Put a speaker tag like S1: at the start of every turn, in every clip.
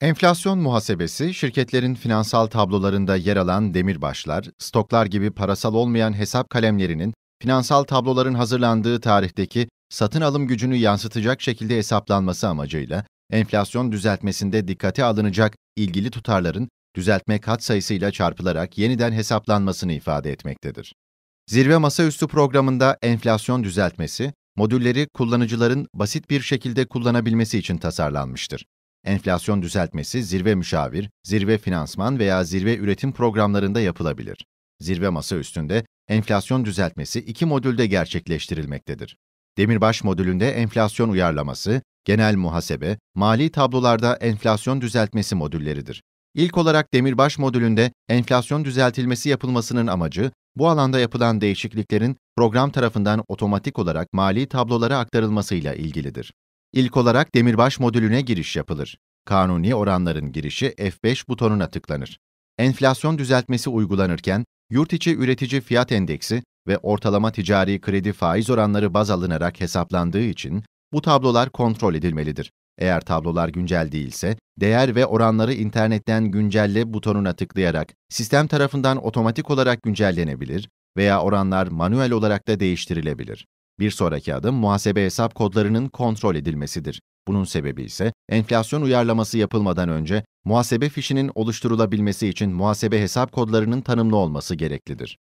S1: Enflasyon muhasebesi, şirketlerin finansal tablolarında yer alan demirbaşlar, stoklar gibi parasal olmayan hesap kalemlerinin finansal tabloların hazırlandığı tarihteki satın alım gücünü yansıtacak şekilde hesaplanması amacıyla enflasyon düzeltmesinde dikkate alınacak ilgili tutarların düzeltme katsayısıyla çarpılarak yeniden hesaplanmasını ifade etmektedir. Zirve masaüstü programında enflasyon düzeltmesi, modülleri kullanıcıların basit bir şekilde kullanabilmesi için tasarlanmıştır. Enflasyon düzeltmesi zirve müşavir, zirve finansman veya zirve üretim programlarında yapılabilir. Zirve masa üstünde enflasyon düzeltmesi iki modülde gerçekleştirilmektedir. Demirbaş modülünde enflasyon uyarlaması, genel muhasebe, mali tablolarda enflasyon düzeltmesi modülleridir. İlk olarak Demirbaş modülünde enflasyon düzeltilmesi yapılmasının amacı, bu alanda yapılan değişikliklerin program tarafından otomatik olarak mali tablolara aktarılmasıyla ilgilidir. İlk olarak demirbaş modülüne giriş yapılır. Kanuni oranların girişi F5 butonuna tıklanır. Enflasyon düzeltmesi uygulanırken, yurt içi üretici fiyat endeksi ve ortalama ticari kredi faiz oranları baz alınarak hesaplandığı için bu tablolar kontrol edilmelidir. Eğer tablolar güncel değilse, değer ve oranları internetten güncelle butonuna tıklayarak sistem tarafından otomatik olarak güncellenebilir veya oranlar manuel olarak da değiştirilebilir. Bir sonraki adım muhasebe hesap kodlarının kontrol edilmesidir. Bunun sebebi ise enflasyon uyarlaması yapılmadan önce muhasebe fişinin oluşturulabilmesi için muhasebe hesap kodlarının tanımlı olması gereklidir.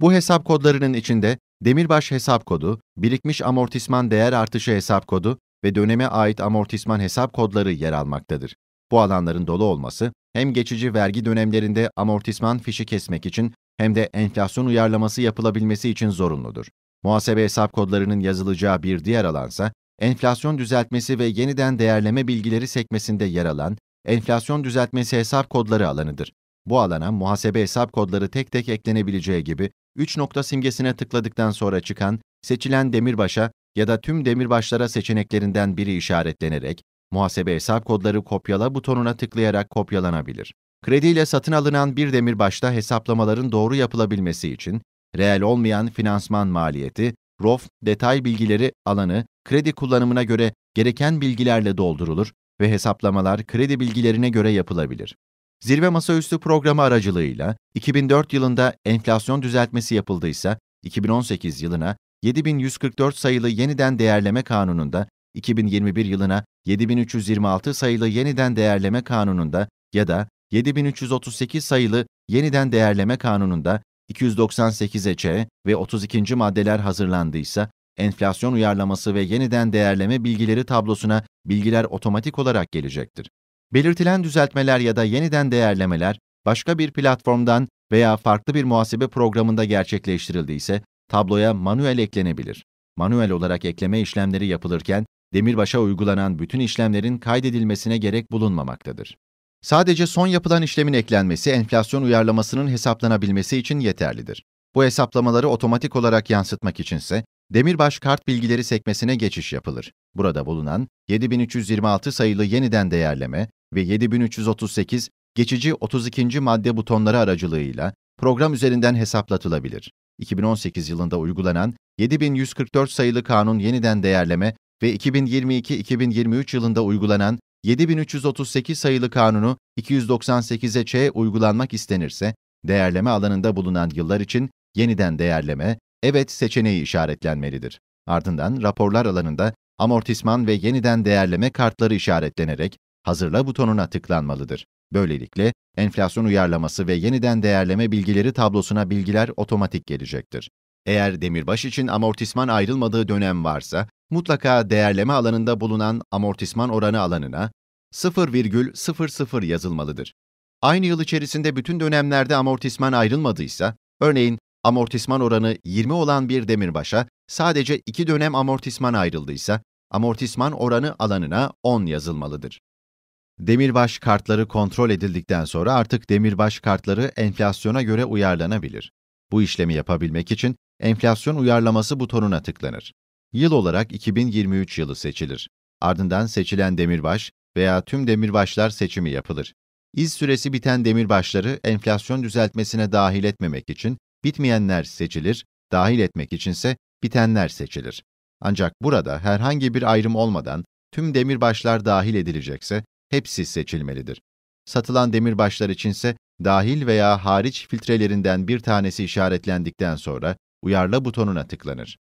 S1: Bu hesap kodlarının içinde demirbaş hesap kodu, birikmiş amortisman değer artışı hesap kodu ve döneme ait amortisman hesap kodları yer almaktadır. Bu alanların dolu olması hem geçici vergi dönemlerinde amortisman fişi kesmek için hem de enflasyon uyarlaması yapılabilmesi için zorunludur. Muhasebe hesap kodlarının yazılacağı bir diğer alansa, enflasyon düzeltmesi ve yeniden değerleme bilgileri sekmesinde yer alan enflasyon düzeltmesi hesap kodları alanıdır. Bu alana muhasebe hesap kodları tek tek eklenebileceği gibi 3 nokta simgesine tıkladıktan sonra çıkan seçilen demirbaşa ya da tüm demirbaşlara seçeneklerinden biri işaretlenerek muhasebe hesap kodları kopyala butonuna tıklayarak kopyalanabilir. Krediyle satın alınan bir demirbaşta hesaplamaların doğru yapılabilmesi için reel olmayan finansman maliyeti, ROF detay bilgileri alanı kredi kullanımına göre gereken bilgilerle doldurulur ve hesaplamalar kredi bilgilerine göre yapılabilir. Zirve masaüstü programı aracılığıyla 2004 yılında enflasyon düzeltmesi yapıldıysa 2018 yılına 7144 sayılı yeniden değerleme kanununda, 2021 yılına 7326 sayılı yeniden değerleme kanununda ya da 7338 sayılı yeniden değerleme kanununda 298 eçe ve 32. maddeler hazırlandıysa, enflasyon uyarlaması ve yeniden değerleme bilgileri tablosuna bilgiler otomatik olarak gelecektir. Belirtilen düzeltmeler ya da yeniden değerlemeler, başka bir platformdan veya farklı bir muhasebe programında gerçekleştirildiyse, tabloya manuel eklenebilir. Manuel olarak ekleme işlemleri yapılırken, Demirbaş'a uygulanan bütün işlemlerin kaydedilmesine gerek bulunmamaktadır. Sadece son yapılan işlemin eklenmesi enflasyon uyarlamasının hesaplanabilmesi için yeterlidir. Bu hesaplamaları otomatik olarak yansıtmak içinse Demirbaş kart bilgileri sekmesine geçiş yapılır. Burada bulunan 7326 sayılı yeniden değerleme ve 7338 geçici 32. madde butonları aracılığıyla program üzerinden hesaplatılabilir. 2018 yılında uygulanan 7144 sayılı kanun yeniden değerleme ve 2022-2023 yılında uygulanan 7338 sayılı kanunu 298'e ç uygulanmak istenirse, değerleme alanında bulunan yıllar için yeniden değerleme, evet seçeneği işaretlenmelidir. Ardından raporlar alanında amortisman ve yeniden değerleme kartları işaretlenerek hazırla butonuna tıklanmalıdır. Böylelikle enflasyon uyarlaması ve yeniden değerleme bilgileri tablosuna bilgiler otomatik gelecektir. Eğer demirbaş için amortisman ayrılmadığı dönem varsa, mutlaka değerleme alanında bulunan amortisman oranı alanına 0,00 yazılmalıdır. Aynı yıl içerisinde bütün dönemlerde amortisman ayrılmadıysa, örneğin amortisman oranı 20 olan bir demirbaşa sadece 2 dönem amortisman ayrıldıysa, amortisman oranı alanına 10 yazılmalıdır. Demirbaş kartları kontrol edildikten sonra artık demirbaş kartları enflasyona göre uyarlanabilir. Bu işlemi yapabilmek için enflasyon uyarlaması butonuna tıklanır. Yıl olarak 2023 yılı seçilir. Ardından seçilen demirbaş, veya tüm demirbaşlar seçimi yapılır. İz süresi biten demirbaşları enflasyon düzeltmesine dahil etmemek için bitmeyenler seçilir, dahil etmek içinse bitenler seçilir. Ancak burada herhangi bir ayrım olmadan tüm demirbaşlar dahil edilecekse hepsi seçilmelidir. Satılan demirbaşlar içinse dahil veya hariç filtrelerinden bir tanesi işaretlendikten sonra uyarla butonuna tıklanır.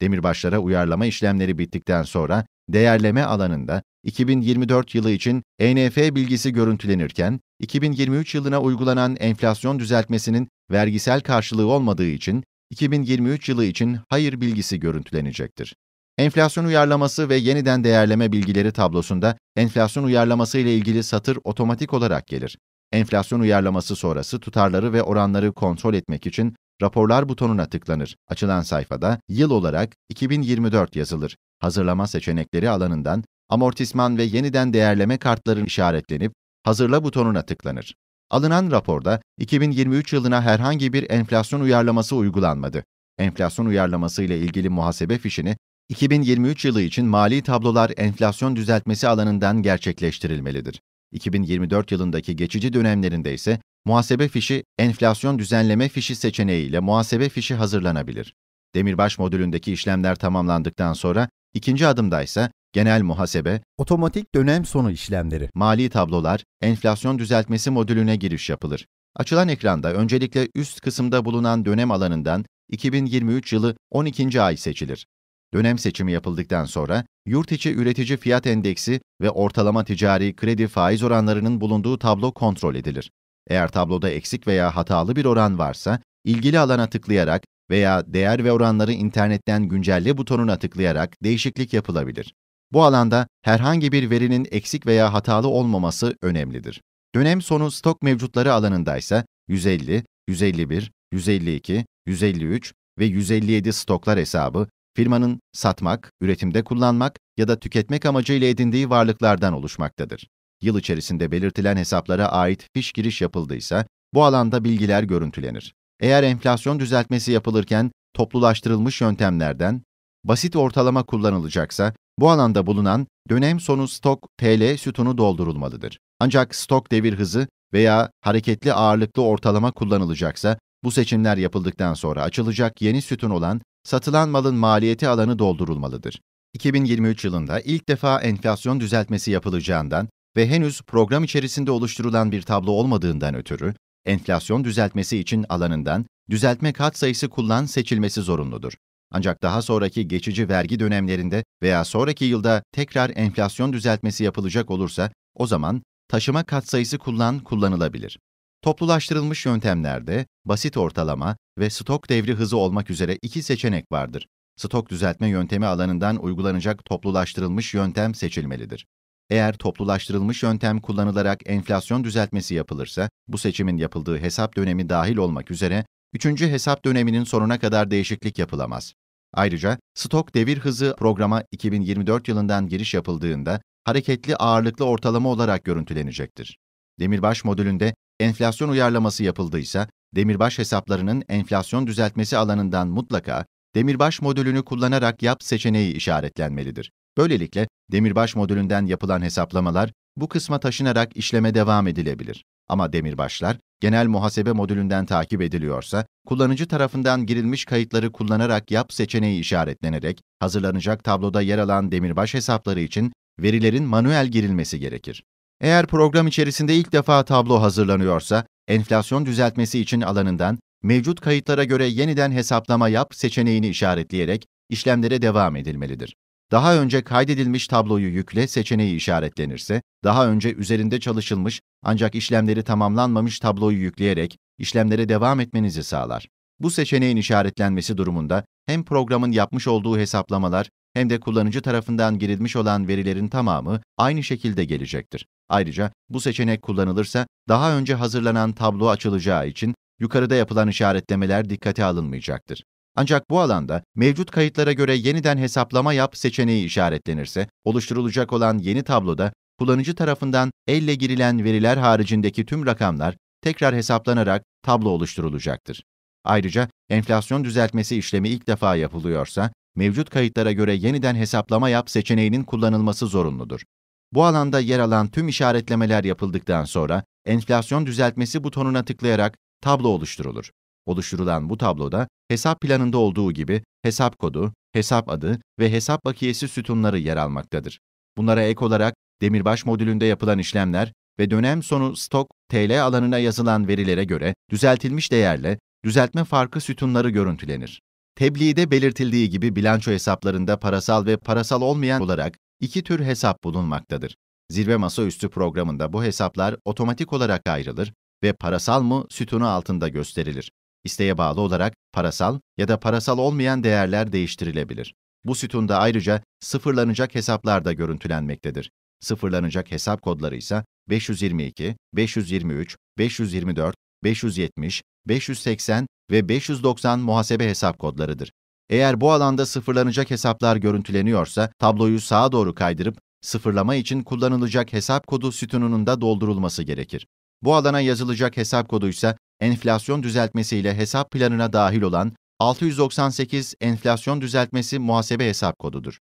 S1: Demirbaşlara uyarlama işlemleri bittikten sonra değerleme alanında 2024 yılı için ENF bilgisi görüntülenirken, 2023 yılına uygulanan enflasyon düzeltmesinin vergisel karşılığı olmadığı için 2023 yılı için hayır bilgisi görüntülenecektir. Enflasyon uyarlaması ve yeniden değerleme bilgileri tablosunda enflasyon uyarlaması ile ilgili satır otomatik olarak gelir. Enflasyon uyarlaması sonrası tutarları ve oranları kontrol etmek için raporlar butonuna tıklanır. Açılan sayfada yıl olarak 2024 yazılır hazırlama seçenekleri alanından amortisman ve yeniden değerleme kartları işaretlenip hazırla butonuna tıklanır. Alınan raporda 2023 yılına herhangi bir enflasyon uyarlaması uygulanmadı. Enflasyon uyarlaması ile ilgili muhasebe fişini 2023 yılı için mali tablolar enflasyon düzeltmesi alanından gerçekleştirilmelidir. 2024 yılındaki geçici dönemlerinde ise muhasebe fişi enflasyon düzenleme fişi seçeneğiyle muhasebe fişi hazırlanabilir. Demirbaş modülündeki işlemler tamamlandıktan sonra İkinci adımda ise genel muhasebe, otomatik dönem sonu işlemleri, mali tablolar, enflasyon düzeltmesi modülüne giriş yapılır. Açılan ekranda öncelikle üst kısımda bulunan dönem alanından 2023 yılı 12. ay seçilir. Dönem seçimi yapıldıktan sonra yurt içi üretici fiyat endeksi ve ortalama ticari kredi faiz oranlarının bulunduğu tablo kontrol edilir. Eğer tabloda eksik veya hatalı bir oran varsa ilgili alana tıklayarak veya değer ve oranları internetten güncelle butonuna tıklayarak değişiklik yapılabilir. Bu alanda herhangi bir verinin eksik veya hatalı olmaması önemlidir. Dönem sonu stok mevcutları alanında ise 150, 151, 152, 153 ve 157 stoklar hesabı firmanın satmak, üretimde kullanmak ya da tüketmek amacıyla edindiği varlıklardan oluşmaktadır. Yıl içerisinde belirtilen hesaplara ait fiş giriş yapıldıysa bu alanda bilgiler görüntülenir. Eğer enflasyon düzeltmesi yapılırken toplulaştırılmış yöntemlerden basit ortalama kullanılacaksa bu alanda bulunan dönem sonu stok TL sütunu doldurulmalıdır. Ancak stok devir hızı veya hareketli ağırlıklı ortalama kullanılacaksa bu seçimler yapıldıktan sonra açılacak yeni sütun olan satılan malın maliyeti alanı doldurulmalıdır. 2023 yılında ilk defa enflasyon düzeltmesi yapılacağından ve henüz program içerisinde oluşturulan bir tablo olmadığından ötürü enflasyon düzeltmesi için alanından düzeltme kat sayısı kullan seçilmesi zorunludur. Ancak daha sonraki geçici vergi dönemlerinde veya sonraki yılda tekrar enflasyon düzeltmesi yapılacak olursa o zaman taşıma katsayısı kullan kullanılabilir. Toplulaştırılmış yöntemlerde basit ortalama ve stok devri hızı olmak üzere iki seçenek vardır. Stok düzeltme yöntemi alanından uygulanacak toplulaştırılmış yöntem seçilmelidir. Eğer toplulaştırılmış yöntem kullanılarak enflasyon düzeltmesi yapılırsa, bu seçimin yapıldığı hesap dönemi dahil olmak üzere, üçüncü hesap döneminin sonuna kadar değişiklik yapılamaz. Ayrıca stok devir hızı programa 2024 yılından giriş yapıldığında hareketli ağırlıklı ortalama olarak görüntülenecektir. Demirbaş modülünde enflasyon uyarlaması yapıldıysa, demirbaş hesaplarının enflasyon düzeltmesi alanından mutlaka demirbaş modülünü kullanarak yap seçeneği işaretlenmelidir. Böylelikle demirbaş modülünden yapılan hesaplamalar bu kısma taşınarak işleme devam edilebilir. Ama demirbaşlar genel muhasebe modülünden takip ediliyorsa, kullanıcı tarafından girilmiş kayıtları kullanarak yap seçeneği işaretlenerek hazırlanacak tabloda yer alan demirbaş hesapları için verilerin manuel girilmesi gerekir. Eğer program içerisinde ilk defa tablo hazırlanıyorsa, enflasyon düzeltmesi için alanından mevcut kayıtlara göre yeniden hesaplama yap seçeneğini işaretleyerek işlemlere devam edilmelidir. Daha önce kaydedilmiş tabloyu yükle seçeneği işaretlenirse, daha önce üzerinde çalışılmış ancak işlemleri tamamlanmamış tabloyu yükleyerek işlemlere devam etmenizi sağlar. Bu seçeneğin işaretlenmesi durumunda hem programın yapmış olduğu hesaplamalar hem de kullanıcı tarafından girilmiş olan verilerin tamamı aynı şekilde gelecektir. Ayrıca bu seçenek kullanılırsa daha önce hazırlanan tablo açılacağı için yukarıda yapılan işaretlemeler dikkate alınmayacaktır. Ancak bu alanda mevcut kayıtlara göre yeniden hesaplama yap seçeneği işaretlenirse, oluşturulacak olan yeni tabloda kullanıcı tarafından elle girilen veriler haricindeki tüm rakamlar tekrar hesaplanarak tablo oluşturulacaktır. Ayrıca enflasyon düzeltmesi işlemi ilk defa yapılıyorsa, mevcut kayıtlara göre yeniden hesaplama yap seçeneğinin kullanılması zorunludur. Bu alanda yer alan tüm işaretlemeler yapıldıktan sonra enflasyon düzeltmesi butonuna tıklayarak tablo oluşturulur. Oluşturulan bu tabloda hesap planında olduğu gibi hesap kodu, hesap adı ve hesap bakiyesi sütunları yer almaktadır. Bunlara ek olarak Demirbaş modülünde yapılan işlemler ve dönem sonu stok TL alanına yazılan verilere göre düzeltilmiş değerle düzeltme farkı sütunları görüntülenir. Tebliğde belirtildiği gibi bilanço hesaplarında parasal ve parasal olmayan olarak iki tür hesap bulunmaktadır. Zirve masaüstü programında bu hesaplar otomatik olarak ayrılır ve parasal mı sütunu altında gösterilir. İsteğe bağlı olarak parasal ya da parasal olmayan değerler değiştirilebilir. Bu sütunda ayrıca sıfırlanacak hesaplar da görüntülenmektedir. Sıfırlanacak hesap kodları ise 522, 523, 524, 570, 580 ve 590 muhasebe hesap kodlarıdır. Eğer bu alanda sıfırlanacak hesaplar görüntüleniyorsa, tabloyu sağa doğru kaydırıp sıfırlama için kullanılacak hesap kodu sütununun da doldurulması gerekir. Bu alana yazılacak hesap kodu ise enflasyon düzeltmesiyle hesap planına dahil olan 698 enflasyon düzeltmesi muhasebe hesap kodudur.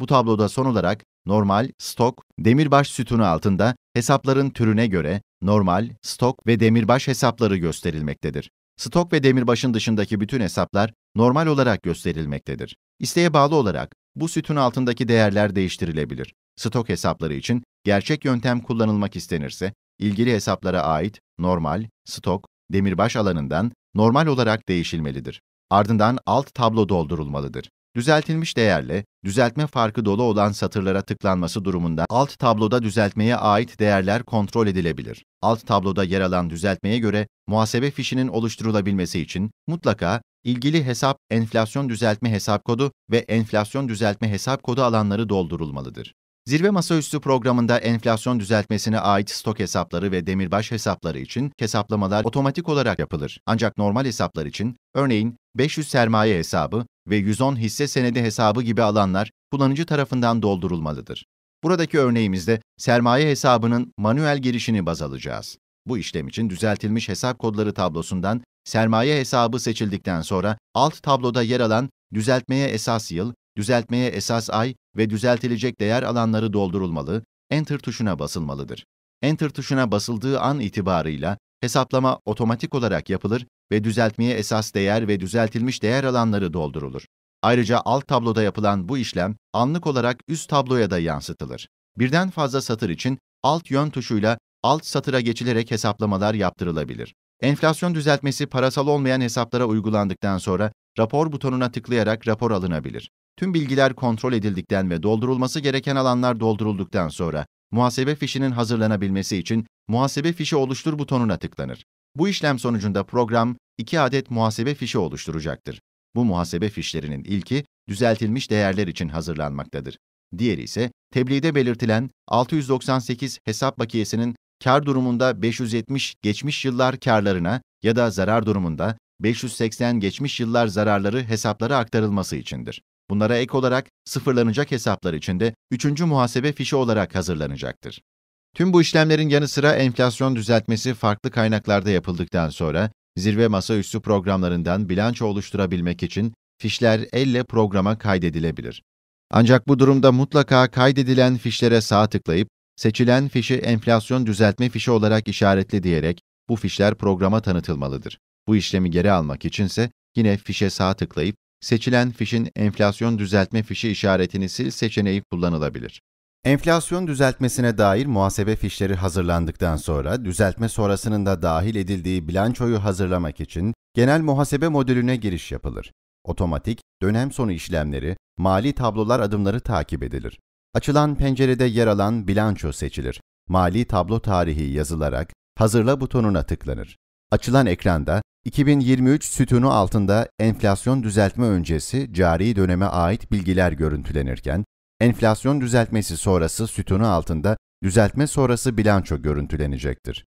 S1: Bu tabloda son olarak normal, stok, demirbaş sütunu altında hesapların türüne göre normal, stok ve demirbaş hesapları gösterilmektedir. Stok ve demirbaşın dışındaki bütün hesaplar normal olarak gösterilmektedir. İsteğe bağlı olarak bu sütun altındaki değerler değiştirilebilir. Stok hesapları için gerçek yöntem kullanılmak istenirse ilgili hesaplara ait normal, stok, demirbaş alanından normal olarak değişilmelidir. Ardından alt tablo doldurulmalıdır. Düzeltilmiş değerle düzeltme farkı dolu olan satırlara tıklanması durumunda alt tabloda düzeltmeye ait değerler kontrol edilebilir. Alt tabloda yer alan düzeltmeye göre muhasebe fişinin oluşturulabilmesi için mutlaka ilgili hesap enflasyon düzeltme hesap kodu ve enflasyon düzeltme hesap kodu alanları doldurulmalıdır. Zirve masaüstü programında enflasyon düzeltmesine ait stok hesapları ve demirbaş hesapları için hesaplamalar otomatik olarak yapılır. Ancak normal hesaplar için, örneğin 500 sermaye hesabı ve 110 hisse senedi hesabı gibi alanlar kullanıcı tarafından doldurulmalıdır. Buradaki örneğimizde sermaye hesabının manuel girişini baz alacağız. Bu işlem için düzeltilmiş hesap kodları tablosundan sermaye hesabı seçildikten sonra alt tabloda yer alan düzeltmeye esas yıl, düzeltmeye esas ay ve düzeltilecek değer alanları doldurulmalı, Enter tuşuna basılmalıdır. Enter tuşuna basıldığı an itibarıyla hesaplama otomatik olarak yapılır ve düzeltmeye esas değer ve düzeltilmiş değer alanları doldurulur. Ayrıca alt tabloda yapılan bu işlem anlık olarak üst tabloya da yansıtılır. Birden fazla satır için alt yön tuşuyla alt satıra geçilerek hesaplamalar yaptırılabilir. Enflasyon düzeltmesi parasal olmayan hesaplara uygulandıktan sonra rapor butonuna tıklayarak rapor alınabilir tüm bilgiler kontrol edildikten ve doldurulması gereken alanlar doldurulduktan sonra muhasebe fişinin hazırlanabilmesi için Muhasebe fişi oluştur butonuna tıklanır. Bu işlem sonucunda program 2 adet muhasebe fişi oluşturacaktır. Bu muhasebe fişlerinin ilki düzeltilmiş değerler için hazırlanmaktadır. Diğeri ise tebliğde belirtilen 698 hesap bakiyesinin kar durumunda 570 geçmiş yıllar karlarına ya da zarar durumunda 580 geçmiş yıllar zararları hesaplara aktarılması içindir. Bunlara ek olarak sıfırlanacak hesaplar içinde üçüncü muhasebe fişi olarak hazırlanacaktır. Tüm bu işlemlerin yanı sıra enflasyon düzeltmesi farklı kaynaklarda yapıldıktan sonra zirve masaüstü programlarından bilanço oluşturabilmek için fişler elle programa kaydedilebilir. Ancak bu durumda mutlaka kaydedilen fişlere sağ tıklayıp seçilen fişi enflasyon düzeltme fişi olarak işaretli diyerek bu fişler programa tanıtılmalıdır. Bu işlemi geri almak içinse yine fişe sağ tıklayıp seçilen fişin enflasyon düzeltme fişi işaretini sil seçeneği kullanılabilir. Enflasyon düzeltmesine dair muhasebe fişleri hazırlandıktan sonra düzeltme sonrasının da dahil edildiği bilançoyu hazırlamak için genel muhasebe modülüne giriş yapılır. Otomatik, dönem sonu işlemleri, mali tablolar adımları takip edilir. Açılan pencerede yer alan bilanço seçilir. Mali tablo tarihi yazılarak hazırla butonuna tıklanır. Açılan ekranda 2023 sütunu altında enflasyon düzeltme öncesi cari döneme ait bilgiler görüntülenirken, enflasyon düzeltmesi sonrası sütunu altında düzeltme sonrası bilanço görüntülenecektir.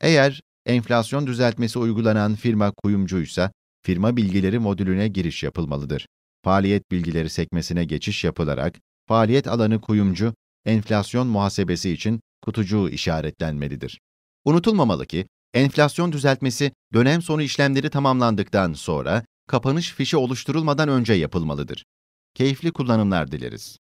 S1: Eğer enflasyon düzeltmesi uygulanan firma kuyumcuysa, firma bilgileri modülüne giriş yapılmalıdır. Faaliyet bilgileri sekmesine geçiş yapılarak, faaliyet alanı kuyumcu, enflasyon muhasebesi için kutucuğu işaretlenmelidir. Unutulmamalı ki, Enflasyon düzeltmesi dönem sonu işlemleri tamamlandıktan sonra kapanış fişi oluşturulmadan önce yapılmalıdır. Keyifli kullanımlar dileriz.